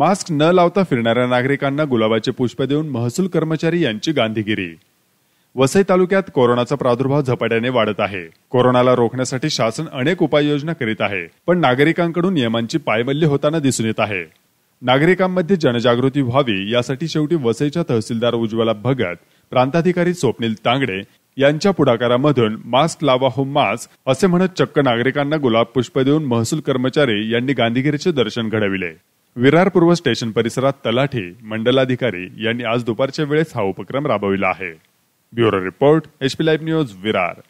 mask न लावता फिरणाऱ्या नागरिकांना गुलाबाचे पुष्प देऊन महसूल कर्मचारी यांची गांधीगिरी वसई तालुक्यात कोरोनाचा प्रादुर्भाव झपाट्याने वाढत आहे कोरोनाला रोखण्यासाठी शासन अनेक उपाययोजना करीत आहे पण नागरिकांकडून नियमांची पायमल्ली होताना दिसून येत आहे नागरिकांमध्ये जनजागृती व्हावी यासाठी शेवटी वसईच्या तहसीलदार उज्ज्वला भगत प्रांताधिकारी स्वप्नील तांगडे यांच्या पुढाकारामधून मास्क लावा हो मास्क असे म्हणत चक्क नागरिकांना गुलाब पुष्प देऊन महसूल कर्मचारी यांनी गांधीगिरीचे दर्शन घडविले विरार पूर्व स्टेशन परिसरात तलाठी मंडलाधिकारी यांनी आज दुपारच्या वेळेस हा उपक्रम राबविला आहे bureau report HP live news Virar